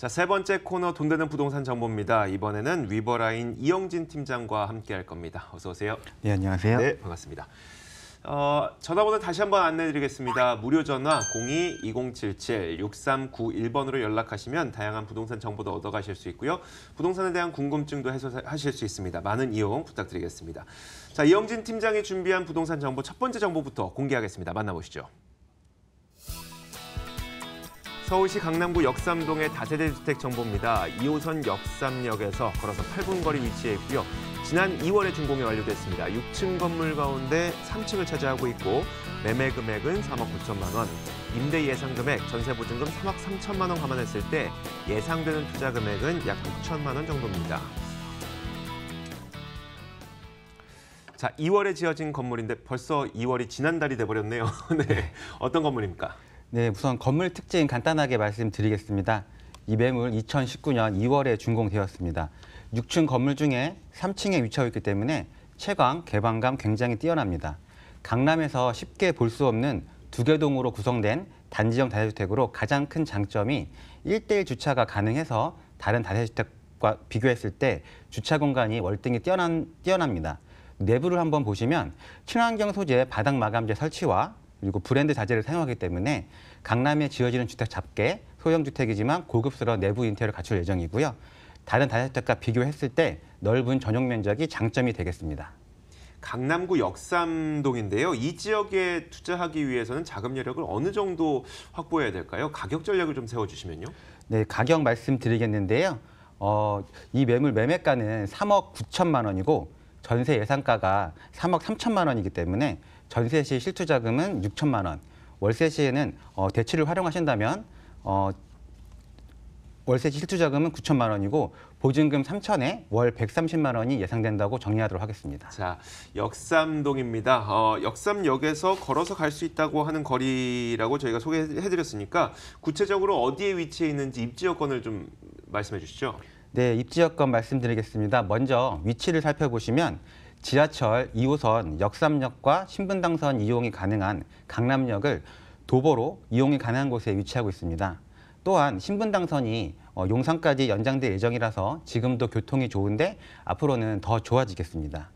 자, 세 번째 코너 돈 되는 부동산 정보입니다. 이번에는 위버라인 이영진 팀장과 함께 할 겁니다. 어서 오세요. 네, 안녕하세요. 네, 반갑습니다. 어, 전화번호 다시 한번 안내드리겠습니다. 무료 전화 02-2077-6391번으로 연락하시면 다양한 부동산 정보도 얻어가실 수 있고요. 부동산에 대한 궁금증도 해소하실 수 있습니다. 많은 이용 부탁드리겠습니다. 자, 이영진 팀장이 준비한 부동산 정보 첫 번째 정보부터 공개하겠습니다. 만나보시죠. 서울시 강남구 역삼동의 다세대 주택 정보입니다. 2호선 역삼역에서 걸어서 8분 거리 위치에 있고요. 지난 2월에 준공이 완료됐습니다. 6층 건물 가운데 3층을 차지하고 있고 매매 금액은 3억 9천만 원, 임대 예상 금액, 전세 보증금 3억 3천만 원 감안했을 때 예상되는 투자 금액은 약 6천만 원 정도입니다. 자, 2월에 지어진 건물인데 벌써 2월이 지난달이 돼버렸네요. 네, 어떤 건물입니까? 네, 우선 건물 특징 간단하게 말씀드리겠습니다. 이 매물 2019년 2월에 준공되었습니다. 6층 건물 중에 3층에 위치하고 있기 때문에 채광, 개방감 굉장히 뛰어납니다. 강남에서 쉽게 볼 수 없는 두개 동으로 구성된 단지형 다세주택으로 가장 큰 장점이 1대1 주차가 가능해서 다른 다세주택과 비교했을 때 주차 공간이 월등히 뛰어난, 뛰어납니다. 내부를 한번 보시면 친환경 소재 바닥 마감재 설치와 그리고 브랜드 자재를 사용하기 때문에 강남에 지어지는 주택 잡게 소형 주택이지만 고급스러운 내부 인테리어를 갖출 예정이고요. 다른 다세대과 비교했을 때 넓은 전용 면적이 장점이 되겠습니다. 강남구 역삼동인데요. 이 지역에 투자하기 위해서는 자금 여력을 어느 정도 확보해야 될까요? 가격 전략을 좀 세워주시면요. 네, 가격 말씀드리겠는데요. 어, 이 매물 매매가는 3억 9천만 원이고 전세 예상가가 3억 3천만 원이기 때문에 전세 시 실투 자금은 6천만 원, 월세 시에는 어, 대출을 활용하신다면 어, 월세 시 실투 자금은 9천만 원이고 보증금 3천에 월 130만 원이 예상된다고 정리하도록 하겠습니다. 자, 역삼동입니다. 어, 역삼역에서 걸어서 갈 수 있다고 하는 거리라고 저희가 소개해드렸으니까 구체적으로 어디에 위치해 있는지 입지 여건을 좀 말씀해 주시죠. 네, 입지 여건 말씀드리겠습니다. 먼저 위치를 살펴보시면 지하철 2호선 역삼역과 신분당선 이용이 가능한 강남역을 도보로 이용이 가능한 곳에 위치하고 있습니다. 또한 신분당선이 어, 용산까지 연장될 예정이라서 지금도 교통이 좋은데 앞으로는 더 좋아지겠습니다.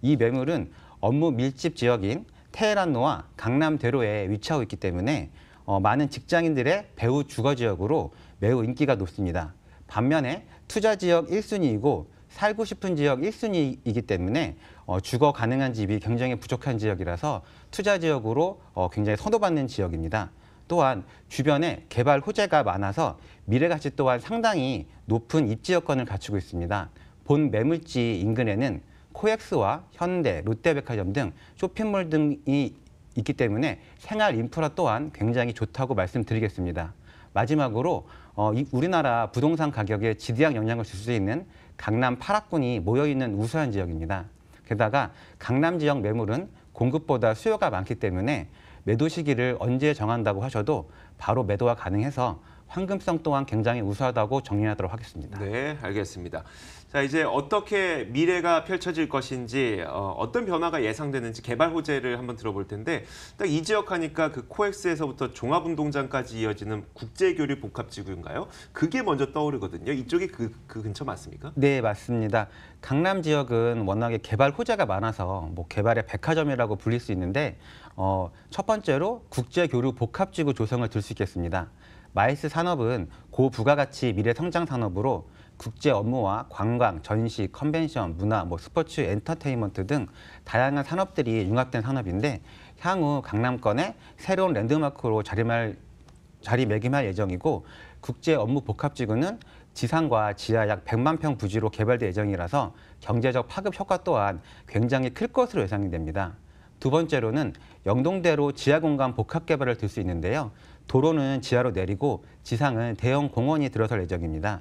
이 매물은 업무 밀집 지역인 테헤란로와 강남대로에 위치하고 있기 때문에 어, 많은 직장인들의 배후 주거 지역으로 매우 인기가 높습니다. 반면에 투자 지역 1순위이고 살고 싶은 지역 1순위이기 때문에 어, 주거 가능한 집이 굉장히 부족한 지역이라서 투자 지역으로 어, 굉장히 선호받는 지역입니다. 또한 주변에 개발 호재가 많아서 미래 가치 또한 상당히 높은 입지 여건을 갖추고 있습니다. 본 매물지 인근에는 코엑스와 현대, 롯데백화점 등 쇼핑몰 등이 있기 때문에 생활 인프라 또한 굉장히 좋다고 말씀드리겠습니다. 마지막으로 어, 우리나라 부동산 가격에 지대한 영향을 줄 수 있는 강남 8학군이 모여있는 우수한 지역입니다. 게다가 강남 지역 매물은 공급보다 수요가 많기 때문에 매도 시기를 언제 정한다고 하셔도 바로 매도가 가능해서 황금성 또한 굉장히 우수하다고 정리하도록 하겠습니다. 네, 알겠습니다. 자, 이제 어떻게 미래가 펼쳐질 것인지 어, 떤 변화가 예상되는지 개발 호재를 한번 들어볼 텐데 딱 이 지역 하니까 그 코엑스에서부터 종합운동장까지 이어지는 국제교류 복합지구인가요? 그게 먼저 떠오르거든요. 이쪽이 그, 그 근처 맞습니까? 네, 맞습니다. 강남 지역은 워낙에 개발 호재가 많아서 뭐 개발의 백화점이라고 불릴 수 있는데 어, 첫 번째로 국제교류 복합지구 조성을 들 수 있겠습니다. 마이스 산업은 고부가가치 미래 성장 산업으로 국제 업무와 관광, 전시, 컨벤션, 문화, 뭐 스포츠, 엔터테인먼트 등 다양한 산업들이 융합된 산업인데 향후 강남권에 새로운 랜드마크로 자리말, 자리매김할 예정이고 국제 업무 복합지구는 지상과 지하 약 100만 평 부지로 개발될 예정이라서 경제적 파급 효과 또한 굉장히 클 것으로 예상이 됩니다. 두 번째로는 영동대로 지하 공간 복합 개발을 들 수 있는데요. 도로는 지하로 내리고 지상은 대형 공원이 들어설 예정입니다.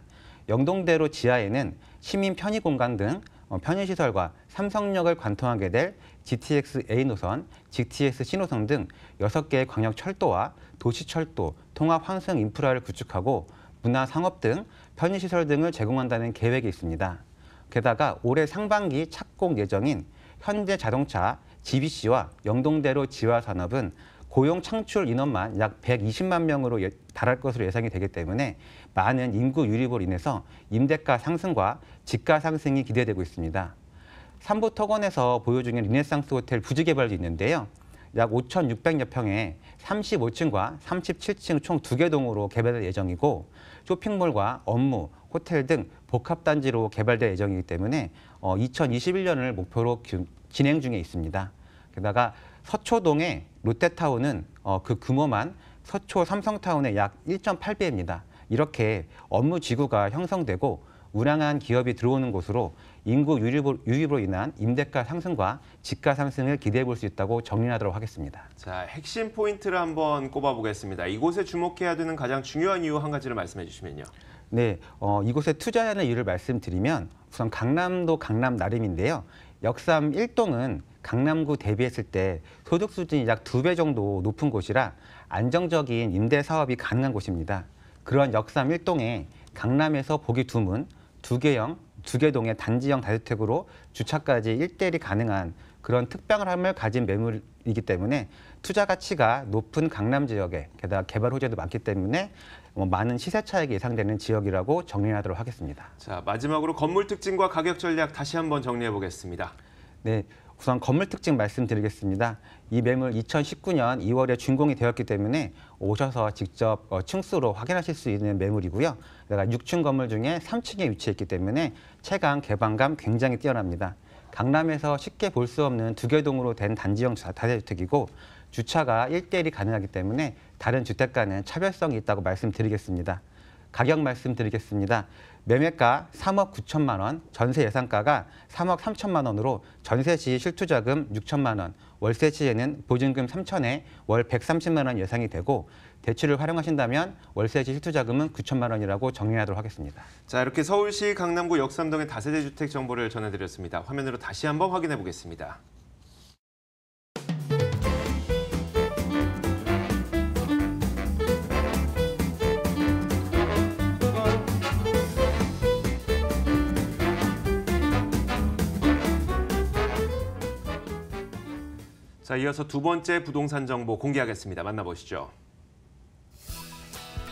영동대로 지하에는 시민 편의 공간 등 어, 편의시설과 삼성역을 관통하게 될 GTX-A 노선, GTX-C 노선 등 6개의 광역철도와 도시철도, 통합환승 인프라를 구축하고 문화, 상업 등 편의시설 등을 제공한다는 계획이 있습니다. 게다가 올해 상반기 착공 예정인 현대자동차 GBC와 영동대로 지화산업은 고용 창출 인원만 약 120만 명으로 예, 달할 것으로 예상이 되기 때문에 많은 인구 유입으로 인해서 임대가 상승과 집가 상승이 기대되고 있습니다. 삼부 터건에서 보유 중인 리네상스 호텔 부지 개발도 있는데요. 약 5,600여 평에 35층과 37층 총 두개 동으로 개발될 예정이고 쇼핑몰과 업무, 호텔 등 복합단지로 개발될 예정이기 때문에 2021년을 어, 목표로 진행 중에 있습니다. 게다가 서초동의 롯데타운은 어, 그 규모만 서초 삼성타운의 약 1.8배입니다. 이렇게 업무 지구가 형성되고 우량한 기업이 들어오는 곳으로 인구 유입으로, 유입으로 인한 임대가 상승과 집가 상승을 기대해 볼 수 있다고 정리하도록 하겠습니다. 자, 핵심 포인트를 한번 꼽아보겠습니다. 이곳에 주목해야 되는 가장 중요한 이유 한 가지를 말씀해 주시면요. 네, 어, 이곳에 투자하는 이유를 말씀드리면 우선 강남도 강남 나름인데요. 역삼 1동은 강남구 대비했을 때 소득 수준이 약 두 배 정도 높은 곳이라 안정적인 임대 사업이 가능한 곳입니다. 그러한 역삼 1동에 강남에서 보기 두문두 개형, 두 개동의 단지형 다주택으로 주차까지 일대일이 가능한 그런 특별함을 가진 매물이기 때문에 투자 가치가 높은 강남 지역에 게다가 개발 호재도 많기 때문에 뭐 많은 시세 차익이 예상되는 지역이라고 정리하도록 하겠습니다. 자 마지막으로 건물 특징과 가격 전략 다시 한번 정리해 보겠습니다. 네, 우선 건물 특징 말씀드리겠습니다. 이 매물 2019년 2월에 준공이 되었기 때문에 오셔서 직접 어, 층수로 확인하실 수 있는 매물이고요. 내가 6층 건물 중에 3층에 위치했기 때문에 채광, 개방감 굉장히 뛰어납니다. 강남에서 쉽게 볼 수 없는 두개동으로 된 단지형 다세주택이고 주차가 1대1이 가능하기 때문에 다른 주택과는 차별성이 있다고 말씀드리겠습니다. 가격 말씀드리겠습니다. 매매가 3억 9천만 원, 전세 예상가가 3억 3천만 원으로 전세 시 실투자금 6천만 원, 월세 시에는 보증금 3천에 월 130만 원 예상이 되고 대출을 활용하신다면 월세 시 실투자금은 9천만 원이라고 정리하도록 하겠습니다. 자 이렇게 서울시 강남구 역삼동의 다세대 주택 정보를 전해드렸습니다. 화면으로 다시 한번 확인해 보겠습니다. 자, 이어서 두 번째 부동산 정보 공개하겠습니다. 만나보시죠.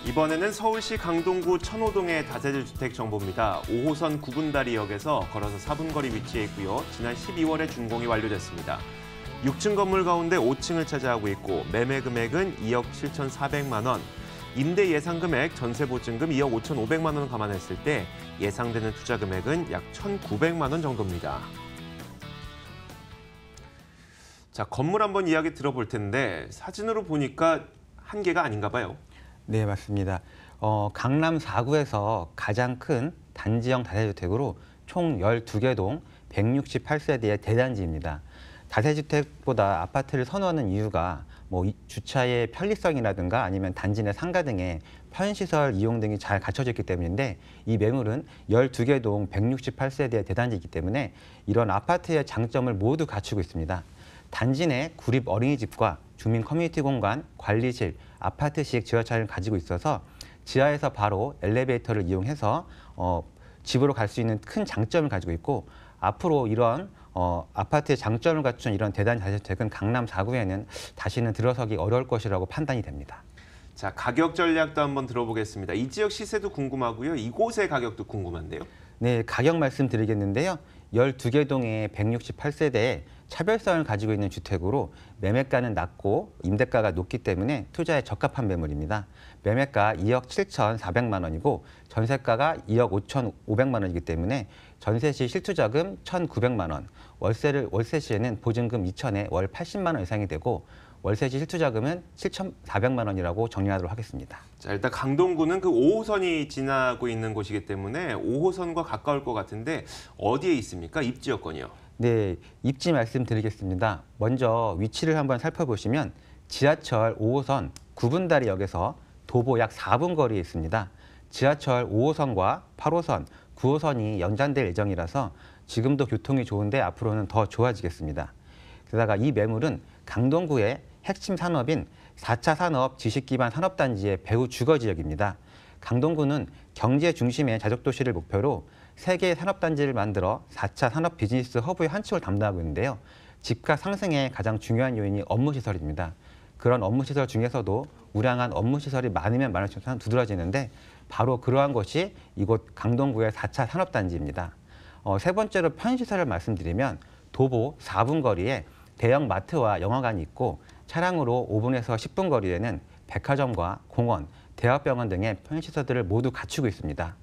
이번에는 서울시 강동구 천호동의 다세대주택 정보입니다. 5호선 구분다리역에서 걸어서 4분 거리 위치에 있고요. 지난 12월에 준공이 완료됐습니다. 6층 건물 가운데 5층을 차지하고 있고 매매 금액은 2억 7,400만 원. 임대 예상 금액, 전세 보증금 2억 5,500만 원을 감안했을 때 예상되는 투자 금액은 약 1,900만 원 정도입니다. 자, 건물 한번 이야기 들어볼 텐데 사진으로 보니까 한 개가 아닌가 봐요. 네, 맞습니다. 어, 강남 4구에서 가장 큰 단지형 다세주택으로 총 12개 동 168세대의 대단지입니다. 다세주택보다 아파트를 선호하는 이유가 뭐 주차의 편리성이라든가 아니면 단지 내 상가 등의 편시설 이용 등이 잘 갖춰져 있기 때문인데 이 매물은 12개 동 168세대의 대단지이기 때문에 이런 아파트의 장점을 모두 갖추고 있습니다. 단지 내 구립 어린이집과 주민 커뮤니티 공간, 관리실, 아파트식 지하차를 가지고 있어서 지하에서 바로 엘리베이터를 이용해서 어, 집으로 갈 수 있는 큰 장점을 가지고 있고 앞으로 이런 어, 아파트의 장점을 갖춘 이런 대단 자재택은 강남 4구에는 다시는 들어서기 어려울 것이라고 판단이 됩니다. 자 가격 전략도 한번 들어보겠습니다. 이 지역 시세도 궁금하고요. 이곳의 가격도 궁금한데요. 네, 가격 말씀드리겠는데요. 12개 동의 168세대에 차별성을 가지고 있는 주택으로 매매가는 낮고 임대가가 높기 때문에 투자에 적합한 매물입니다. 매매가 2억 7,400만 원이고 전세가가 2억 5,500만 원이기 때문에 전세시 실투자금 1,900만 원, 월세를 월세 시에는 보증금 2천에 월 80만 원 이상이 되고 월세지 실투자금은 7,400만 원이라고 정리하도록 하겠습니다. 자, 일단 강동구는 그 5호선이 지나고 있는 곳이기 때문에 5호선과 가까울 것 같은데 어디에 있습니까? 입지 여건이요. 네, 입지 말씀드리겠습니다. 먼저 위치를 한번 살펴보시면 지하철 5호선 구분다리역에서 도보 약 4분 거리에 있습니다. 지하철 5호선과 8호선, 9호선이 연장될 예정이라서 지금도 교통이 좋은데 앞으로는 더 좋아지겠습니다. 게다가 이 매물은 강동구의 핵심 산업인 4차 산업 지식기반 산업단지의 배후 주거 지역입니다. 강동구는 경제 중심의 자족도시를 목표로 세계의 산업단지를 만들어 4차 산업 비즈니스 허브의 한 축을 담당하고 있는데요. 집값 상승의 가장 중요한 요인이 업무시설입니다. 그런 업무시설 중에서도 우량한 업무시설이 많으면 많을수록 두드러지는데 바로 그러한 것이 이곳 강동구의 4차 산업단지입니다. 어, 세 번째로 편시설을 말씀드리면 도보 4분 거리에 대형 마트와 영화관이 있고 차량으로 5분에서 10분 거리에는 백화점과 공원, 대학병원 등의 편의시설들을 모두 갖추고 있습니다.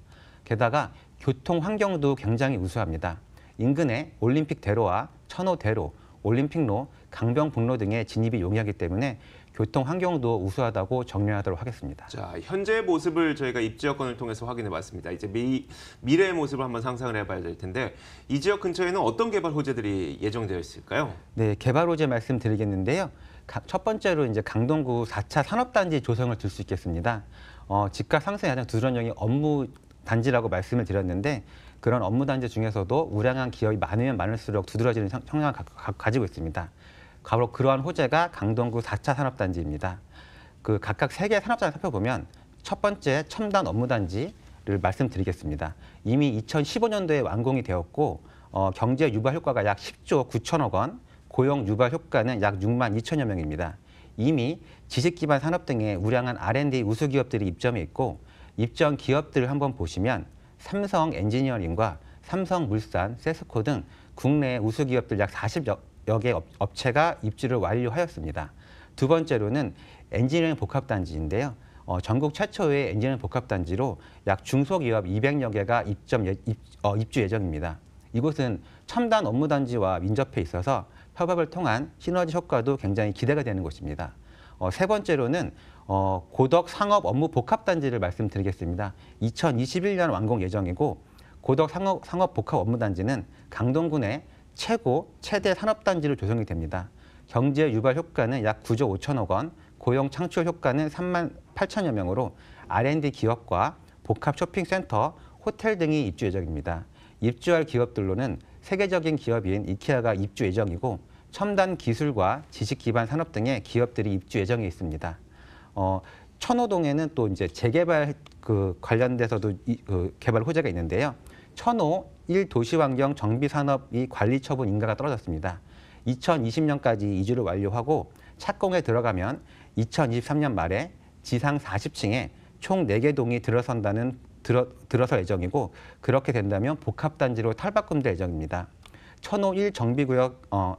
게다가 교통 환경도 굉장히 우수합니다. 인근에 올림픽대로와 천호대로, 올림픽로, 강변북로 등의 진입이 용이하기 때문에 교통 환경도 우수하다고 정리하도록 하겠습니다. 자, 현재 모습을 저희가 입지역권을 통해서 확인해 봤습니다. 이제 미, 미래의 모습을 한번 상상을 해봐야 될 텐데 이 지역 근처에는 어떤 개발 호재들이 예정되어 있을까요? 네, 개발 호재 말씀드리겠는데요. 첫 번째로 이제 강동구 4차 산업단지 조성을 들 수 있겠습니다. 어, 집값 상승에 가장 두드러운 영이 업무 단지라고 말씀을 드렸는데 그런 업무 단지 중에서도 우량한 기업이 많으면 많을수록 두드러지는 형량을 가, 지고 있습니다. 바로 그러한 호재가 강동구 4차 산업단지입니다. 그 각각 세 개의 산업단을 살펴보면 첫 번째 첨단 업무 단지를 말씀드리겠습니다. 이미 2015년도에 완공이 되었고 어, 경제 유발 효과가 약 10조 9천억 원, 고용 유발 효과는 약 6만 2천여 명입니다. 이미 지식기반 산업 등의 우량한 R&D 우수 기업들이 입점해 있고 입점 기업들을 한번 보시면 삼성 엔지니어링과 삼성물산, 세스코 등 국내 우수 기업들 약 40여 개 업체가 입주를 완료하였습니다. 두 번째로는 엔지니어링 복합단지인데요. 어, 전국 최초의 엔지니어링 복합단지로 약 중소기업 200여 개가 입점 예, 입, 어, 입주 예정입니다. 이곳은 첨단 업무단지와 민접해 있어서 협업을 통한 시너지 효과도 굉장히 기대가 되는 것입니다. 어, 세 번째로는 어, 고덕 상업 업무 복합단지를 말씀드리겠습니다. 2021년 완공 예정이고 고덕 상업, 상업 복합 업무단지는 강동군의 최고 최대 산업단지로 조성이 됩니다. 경제 유발 효과는 약 9조 5천억 원, 고용 창출 효과는 3만 8천여 명으로 R&D 기업과 복합 쇼핑센터, 호텔 등이 입주 예정입니다. 입주할 기업들로는 세계적인 기업인 이케아가 입주 예정이고 첨단 기술과 지식 기반 산업 등의 기업들이 입주 예정에 있습니다. 어, 천호동에는 또 이제 재개발 그 관련돼서도 이, 그 개발 호재가 있는데요. 천호 1 도시환경 정비산업이 관리처분 인가가 떨어졌습니다. 2020년까지 이주를 완료하고 착공에 들어가면 2023년 말에 지상 40층에 총 4개 동이 들어선다는 들어, 들어설 예정이고 그렇게 된다면 복합단지로 탈바꿈될 예정입니다. 천호 1 정비구역 어,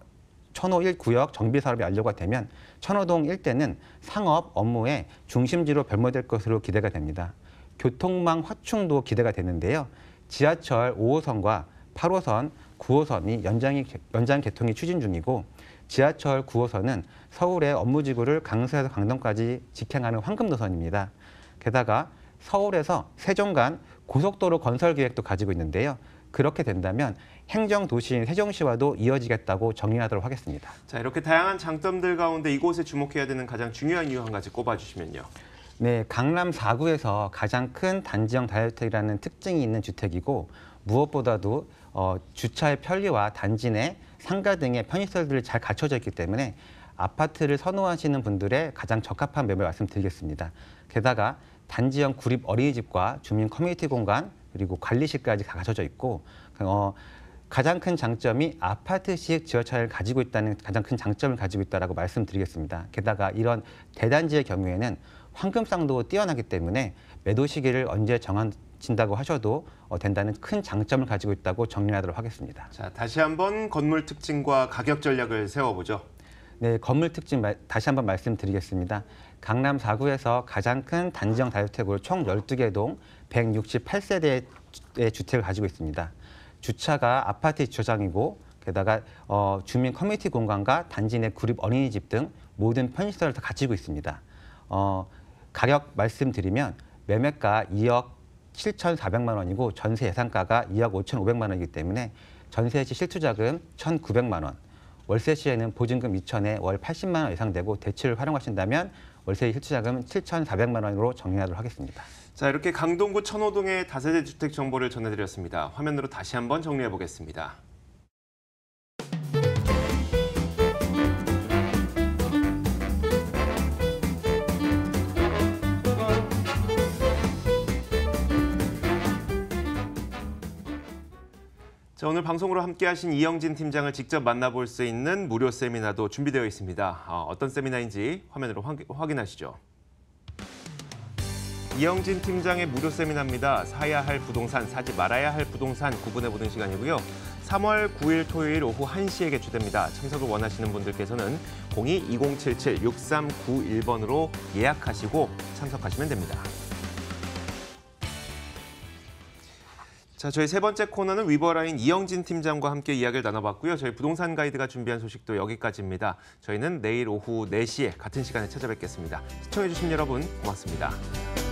천호 1 구역 정비 사업이 완료가 되면 천호동 일대는 상업 업무의 중심지로 변모될 것으로 기대가 됩니다. 교통망 확충도 기대가 되는데요. 지하철 5호선과 8호선, 9호선이 연장이, 연장 개통이 추진 중이고 지하철 9호선은 서울의 업무지구를 강서에서 강동까지 직행하는 황금 노선입니다. 게다가 서울에서 세종 간 고속도로 건설 계획도 가지고 있는데요. 그렇게 된다면 행정도시인 세종시와도 이어지겠다고 정리하도록 하겠습니다. 자 이렇게 다양한 장점들 가운데 이곳에 주목해야 되는 가장 중요한 이유 한 가지 꼽아주시면요. 네, 강남 4구에서 가장 큰 단지형 다이어트라는 특징이 있는 주택이고 무엇보다도 어, 주차의 편리와 단지 내 상가 등의 편의시설들이 잘 갖춰져 있기 때문에 아파트를 선호하시는 분들의 가장 적합한 매물 말씀드리겠습니다. 게다가 단지형 구립 어린이집과 주민 커뮤니티 공간 그리고 관리실까지 다 갖춰져 있고 어, 가장 큰 장점이 아파트 시액 지하철을 가지고 있다는 가장 큰 장점을 가지고 있다라고 말씀드리겠습니다. 게다가 이런 대단지의 경우에는 황금상도 뛰어나기 때문에 매도 시기를 언제 정하신다고 하셔도 어, 된다는 큰 장점을 가지고 있다고 정리하도록 하겠습니다. 자, 다시 한번 건물 특징과 가격 전략을 세워보죠. 네, 건물 특집 다시 한번 말씀드리겠습니다. 강남 4구에서 가장 큰 단지형 다주택으로 총 12개 동 168세대의 주택을 가지고 있습니다. 주차가 아파트 주차장이고 게다가 어, 주민 커뮤니티 공간과 단지 내 구립 어린이집 등 모든 편의시설을 다 가지고 있습니다. 어, 가격 말씀드리면 매매가 2억 7,400만 원이고 전세 예상가가 2억 5,500만 원이기 때문에 전세 시 실투자금 1,900만 원, 월세 시에는 보증금 2천에 월 80만 원 예상되고 대출을 활용하신다면 월세 실질자금 7,400만 원으로 정리하도록 하겠습니다. 자, 이렇게 강동구 천호동의 다세대 주택 정보를 전해드렸습니다. 화면으로 다시 한번 정리해 보겠습니다. 자, 오늘 방송으로 함께하신 이영진 팀장을 직접 만나볼 수 있는 무료 세미나도 준비되어 있습니다. 아, 어떤 세미나인지 화면으로 확인하시죠. 이영진 팀장의 무료 세미나입니다. 사야 할 부동산, 사지 말아야 할 부동산 구분해보는 시간이고요. 3월 9일 토요일 오후 1시에 개최됩니다. 참석을 원하시는 분들께서는 02-2077-6391번으로 예약하시고 참석하시면 됩니다. 자, 저희 세 번째 코너는 위버라인 이영진 팀장과 함께 이야기를 나눠봤고요. 저희 부동산 가이드가 준비한 소식도 여기까지입니다. 저희는 내일 오후 4시에 같은 시간에 찾아뵙겠습니다. 시청해주신 여러분 고맙습니다.